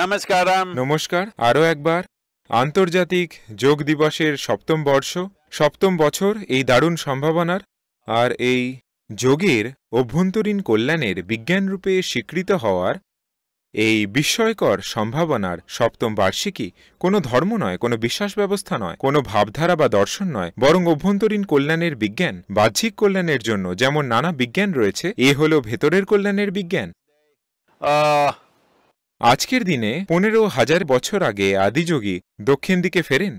নমস্কার নমস্কার আরও একবার আন্তর্জাতিক যোগ দিবসের সপ্তম বর্ষ সপ্তম বছর এই দারুণ সম্ভাবনার আর এই যোগের অভ্যন্তরীণ কল্যাণের বিজ্ঞানরূপে স্বীকৃত হওয়ার এই বিস্ময়কর সম্ভাবনার সপ্তম বার্ষিকী কোনো ধর্ম নয় কোনো বিশ্বাস ব্যবস্থা নয় কোনো ভাবধারা বা দর্শন নয় বরং অভ্যন্তরীণ কল্যাণের বিজ্ঞান বাহ্যিক কল্যাণের জন্য যেমন নানা বিজ্ঞান রয়েছে এ হলো ভেতরের কল্যাণের বিজ্ঞান আজকের দিনে পনেরো হাজার বছর আগে আদিযোগী দক্ষিণ দিকে ফেরেন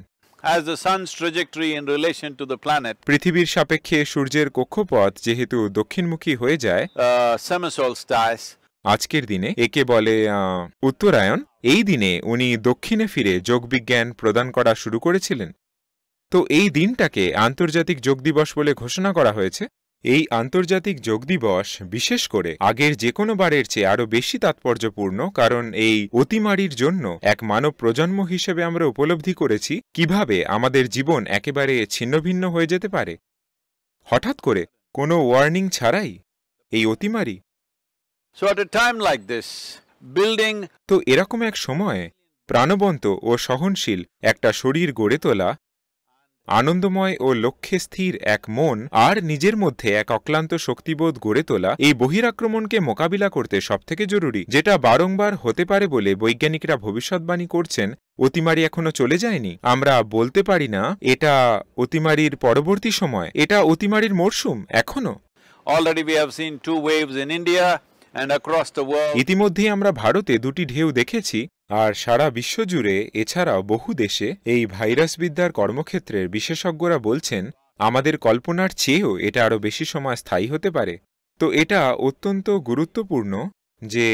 as the sun's trajectory in relation to the planet পৃথিবীর সাপেক্ষে সূর্যের কক্ষপথ যেহেতু দক্ষিণমুখী হয়ে যায় সেমিসলস্টাইস uh, আজকের দিনে একে বলে উত্তরায়ণ এই দিনে উনি দক্ষিণে ফিরে যোগবিজ্ঞান প্রদান করা শুরু করেছিলেন তো এই দিনটাকে আন্তর্জাতিক যোগ দিবস বলে ঘোষণা করা হয়েছে এই আন্তর্জাতিক যোগ দিবস বিশেষ করে আগের যে কোনো বারের চেয়ে আরও বেশি তাৎপর্যপূর্ণ কারণ এই অতিমারির জন্য এক মানব প্রজন্ম হিসেবে আমরা উপলব্ধি করেছি কিভাবে আমাদের জীবন একেবারে ছিন্নভিন্ন হয়ে যেতে পারে হঠাৎ করে কোনো ওয়ার্নিং ছাড়াই এই অতিমারি তো এরকম এক সময়ে প্রাণবন্ত ও সহনশীল একটা শরীর গড়ে তোলা আনন্দময় ও লক্ষ্যে স্থির এক মন আর নিজের মধ্যে এক অক্লান্ত শক্তিবোধ গড়ে তোলা এই বহিরাক্রমণকে মোকাবিলা করতে সবথেকে জরুরি যেটা বারংবার হতে পারে বলে বৈজ্ঞানিকরা ভবিষ্যৎবাণী করছেন অতিমারি এখনো চলে যায়নি আমরা বলতে পারি না এটা অতিমারির পরবর্তী সময় এটা অতিমারির মরশুম এখনো অলরেডি ইতিমধ্যে আমরা ভারতে দুটি ঢেউ দেখেছি আর সারা বিশ্বজুড়ে এছাড়াও বহু দেশে এই ভাইরাসবিদ্যার কর্মক্ষেত্রের বিশেষজ্ঞরা বলছেন আমাদের কল্পনার চেয়েও এটা আরও বেশি সময় স্থায়ী হতে পারে তো এটা অত্যন্ত গুরুত্বপূর্ণ যে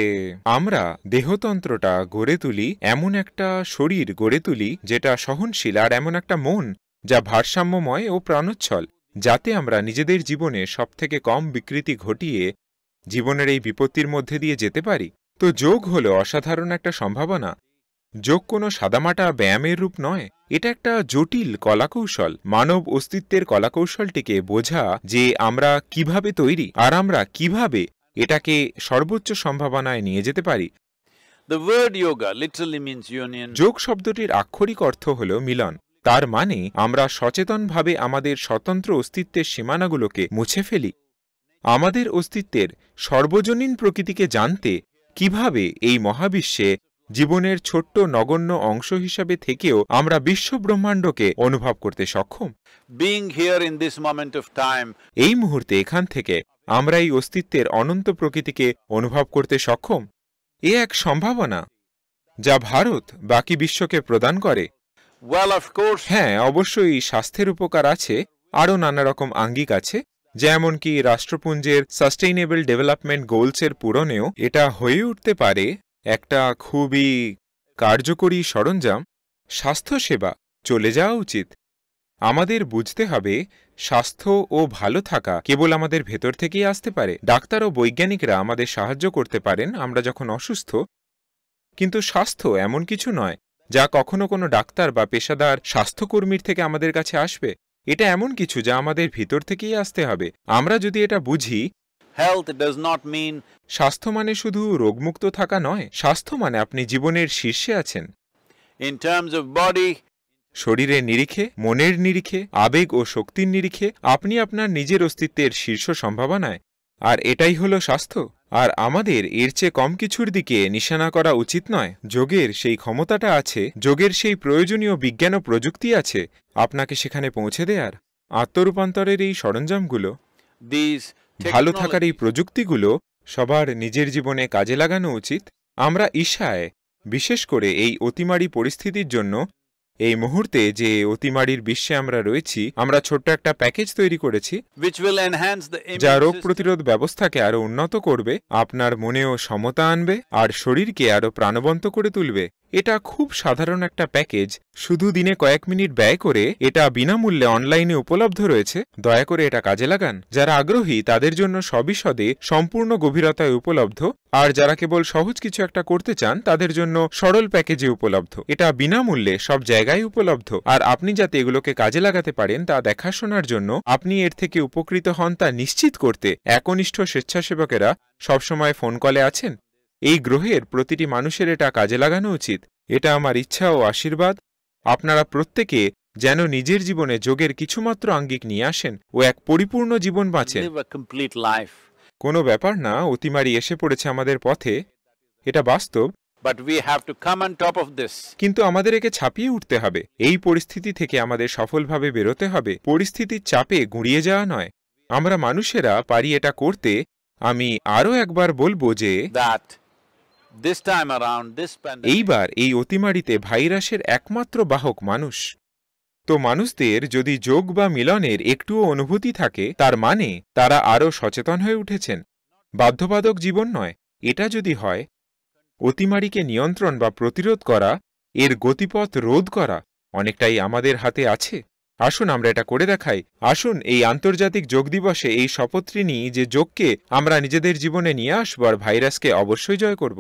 আমরা দেহতন্ত্রটা গড়ে তুলি এমন একটা শরীর গড়ে তুলি যেটা সহনশীল আর এমন একটা মন যা ভারসাম্যময় ও প্রাণোচ্ছল যাতে আমরা নিজেদের জীবনে সবথেকে কম বিকৃতি ঘটিয়ে জীবনের এই বিপত্তির মধ্যে দিয়ে যেতে পারি তো যোগ হলো অসাধারণ একটা সম্ভাবনা যোগ কোনো সাদামাটা ব্যায়ামের রূপ নয় এটা একটা জটিল কলাকৌশল মানব অস্তিত্বের কলাকৌশলটিকে বোঝা যে আমরা কিভাবে তৈরি আর আমরা কিভাবে এটাকে সর্বোচ্চ সম্ভাবনায় নিয়ে যেতে পারি যোগ শব্দটির আক্ষরিক অর্থ হল মিলন তার মানে আমরা সচেতনভাবে আমাদের স্বতন্ত্র অস্তিত্বের সীমানাগুলোকে মুছে ফেলি আমাদের অস্তিত্বের সর্বজনীন প্রকৃতিকে জানতে কিভাবে এই মহাবিশ্বে জীবনের ছোট্ট নগণ্য অংশ হিসাবে থেকেও আমরা বিশ্ব ব্রহ্মাণ্ডকে অনুভব করতে সক্ষম being here in this moment of time এই মুহূর্তে এখান থেকে আমরা এই অস্তিত্বের অনন্ত প্রকৃতিকে অনুভব করতে সক্ষম এ এক সম্ভাবনা যা ভারত বাকি বিশ্বকে প্রদান করে হ্যাঁ অবশ্যই স্বাস্থ্যের উপকার আছে আরও নানা রকম আঙ্গিক আছে যেমনকি রাষ্ট্রপুঞ্জের সাস্টেইনেবল ডেভেলপমেন্ট গোলসের পূরণেও এটা হয়ে উঠতে পারে একটা খুবই কার্যকরী সরঞ্জাম স্বাস্থ্যসেবা চলে যাওয়া উচিত আমাদের বুঝতে হবে স্বাস্থ্য ও ভালো থাকা কেবল আমাদের ভেতর থেকেই আসতে পারে ডাক্তার ও বৈজ্ঞানিকরা আমাদের সাহায্য করতে পারেন আমরা যখন অসুস্থ কিন্তু স্বাস্থ্য এমন কিছু নয় যা কখনো কোনো ডাক্তার বা পেশাদার স্বাস্থ্যকর্মীর থেকে আমাদের কাছে আসবে এটা এমন কিছু যা আমাদের ভিতর থেকেই আসতে হবে আমরা যদি এটা বুঝি হেলথ ডাজ নট মিন স্বাস্থ্য মানে শুধু রোগমুক্ত থাকা নয় স্বাস্থ্য মানে আপনি জীবনের শীর্ষে আছেন ইন টার্মস অফ বডি শরীরের নিরিখে মনের নিরিখে আবেগ ও শক্তির নিরিখে আপনি আপনার নিজের অস্তিত্বের শীর্ষ সম্ভাবনায় আর এটাই হলো স্বাস্থ্য আর আমাদের এর চেয়ে কম কিছুর দিকে নিশানা করা উচিত নয় যোগের সেই ক্ষমতাটা আছে যোগের সেই প্রয়োজনীয় বিজ্ঞান ও প্রযুক্তি আছে আপনাকে সেখানে পৌঁছে দেয়ার আত্মরূপান্তরের এই সরঞ্জামগুলো ভালো থাকার এই প্রযুক্তিগুলো সবার নিজের জীবনে কাজে লাগানো উচিত আমরা ঈশায় বিশেষ করে এই অতিমারি পরিস্থিতির জন্য এই মুহূর্তে যে অতিমারির বিশ্বে আমরা রয়েছি আমরা ছোট্ট একটা প্যাকেজ তৈরি করেছি যা রোগ প্রতিরোধ ব্যবস্থাকে আরো উন্নত করবে আপনার মনেও সমতা আনবে আর শরীরকে আরো প্রাণবন্ত করে তুলবে এটা খুব সাধারণ একটা প্যাকেজ শুধু দিনে কয়েক মিনিট ব্যয় করে এটা বিনামূল্যে অনলাইনে উপলব্ধ রয়েছে দয়া করে এটা কাজে লাগান যারা আগ্রহী তাদের জন্য সবিশদে সম্পূর্ণ গভীরতায় উপলব্ধ আর যারা কেবল সহজ কিছু একটা করতে চান তাদের জন্য সরল প্যাকেজে উপলব্ধ এটা বিনামূল্যে সব জায়গায় উপলব্ধ আর আপনি যাতে এগুলোকে কাজে লাগাতে পারেন তা দেখাশোনার জন্য আপনি এর থেকে উপকৃত হন তা নিশ্চিত করতে একনিষ্ঠ স্বেচ্ছাসেবকেরা সবসময় ফোন কলে আছেন এই গ্রহের প্রতিটি মানুষের এটা কাজে লাগানো উচিত এটা আমার ইচ্ছা ও আশীর্বাদ আপনারা প্রত্যেকে যেন নিজের জীবনে যোগের কিছুমাত্র আঙ্গিক নিয়ে আসেন ও এক পরিপূর্ণ জীবন বাঁচেন কোনো ব্যাপার না অতিমারি এসে পড়েছে আমাদের পথে এটা বাস্তব কিন্তু আমাদের একে ছাপিয়ে উঠতে হবে এই পরিস্থিতি থেকে আমাদের সফলভাবে বেরোতে হবে পরিস্থিতির চাপে গুঁড়িয়ে যাওয়া নয় আমরা মানুষেরা পারি এটা করতে আমি আরও একবার বলবো যে এইবার এই অতিমারিতে ভাইরাসের একমাত্র বাহক মানুষ তো মানুষদের যদি যোগ বা মিলনের একটুও অনুভূতি থাকে তার মানে তারা আরও সচেতন হয়ে উঠেছেন বাধ্যবাধক জীবন নয় এটা যদি হয় অতিমারিকে নিয়ন্ত্রণ বা প্রতিরোধ করা এর গতিপথ রোধ করা অনেকটাই আমাদের হাতে আছে আসুন আমরা এটা করে দেখাই আসুন এই আন্তর্জাতিক যোগ দিবসে এই শপথটি নিই যে যোগকে আমরা নিজেদের জীবনে নিয়ে আসবার ভাইরাসকে অবশ্যই জয় করব